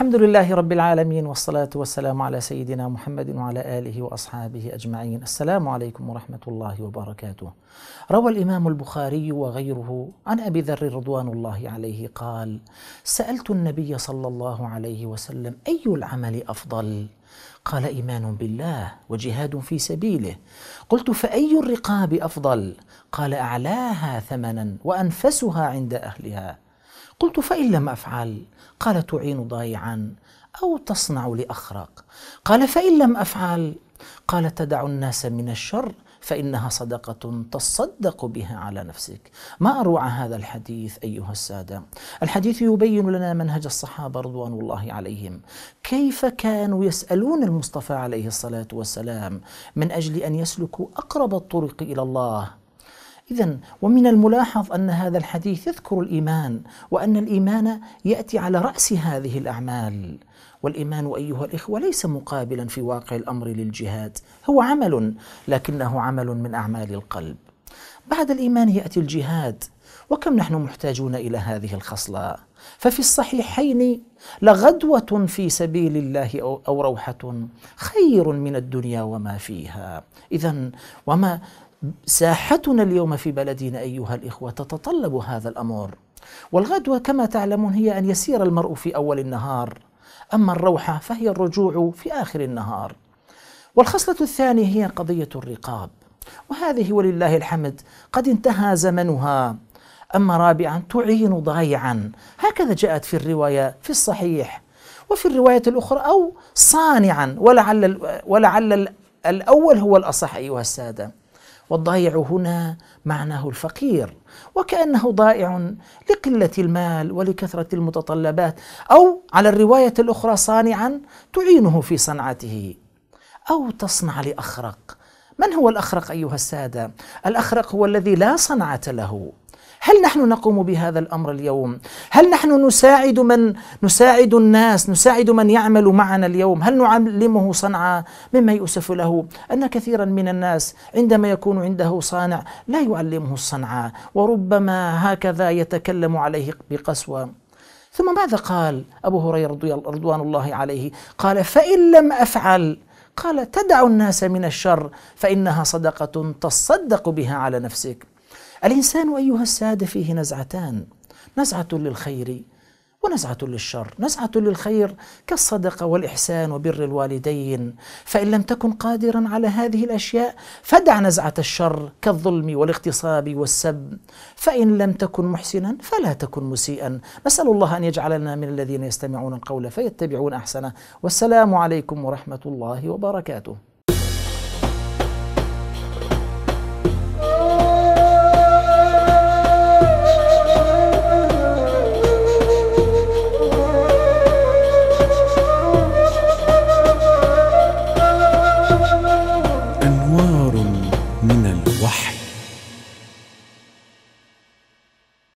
الحمد لله رب العالمين والصلاة والسلام على سيدنا محمد وعلى آله وأصحابه أجمعين السلام عليكم ورحمة الله وبركاته روى الإمام البخاري وغيره عن أبي ذر رضوان الله عليه قال سألت النبي صلى الله عليه وسلم أي العمل أفضل؟ قال إيمان بالله وجهاد في سبيله قلت فأي الرقاب أفضل؟ قال أعلاها ثمنا وأنفسها عند أهلها قلت فإن لم أفعل قال تعين ضائعا أو تصنع لأخرق قال فإن لم أفعل قال تدع الناس من الشر فإنها صدقة تصدق بها على نفسك ما أروع هذا الحديث أيها السادة الحديث يبين لنا منهج الصحابة رضوان الله عليهم كيف كانوا يسألون المصطفى عليه الصلاة والسلام من أجل أن يسلكوا أقرب الطرق إلى الله إذا ومن الملاحظ أن هذا الحديث يذكر الإيمان وأن الإيمان يأتي على رأس هذه الأعمال والإيمان أيها الإخوة ليس مقابلا في واقع الأمر للجهاد هو عمل لكنه عمل من أعمال القلب بعد الإيمان يأتي الجهاد وكم نحن محتاجون إلى هذه الخصلة ففي الصحيحين لغدوة في سبيل الله أو روحة خير من الدنيا وما فيها إذا وما ساحتنا اليوم في بلدنا ايها الاخوه تتطلب هذا الامر والغدوه كما تعلمون هي ان يسير المرء في اول النهار اما الروحه فهي الرجوع في اخر النهار والخصله الثانيه هي قضيه الرقاب وهذه ولله الحمد قد انتهى زمنها اما رابعا تعين ضايعا هكذا جاءت في الروايه في الصحيح وفي الروايه الاخرى او صانعا ولعل ولعل الاول هو الاصح ايها الساده والضائع هنا معناه الفقير وكأنه ضائع لقلة المال ولكثرة المتطلبات أو على الرواية الأخرى صانعا تعينه في صنعته أو تصنع لأخرق من هو الأخرق أيها السادة؟ الأخرق هو الذي لا صنعة له هل نحن نقوم بهذا الامر اليوم؟ هل نحن نساعد من نساعد الناس، نساعد من يعمل معنا اليوم، هل نعلمه صنعا مما يؤسف له ان كثيرا من الناس عندما يكون عنده صانع لا يعلمه الصنعة وربما هكذا يتكلم عليه بقسوة ثم ماذا قال أبو هريرة رضوان الله عليه قال فإن لم أفعل قال تدع الناس من الشر فإنها صدقة تصدق بها على نفسك الإنسان أيها السادة فيه نزعتان نزعة للخير ونزعة للشر نزعة للخير كالصدقة والإحسان وبر الوالدين فإن لم تكن قادرا على هذه الأشياء فدع نزعة الشر كالظلم والاغتصاب والسب فإن لم تكن محسنا فلا تكن مسيئا نسأل الله أن يجعلنا من الذين يستمعون القول فيتبعون أحسنه والسلام عليكم ورحمة الله وبركاته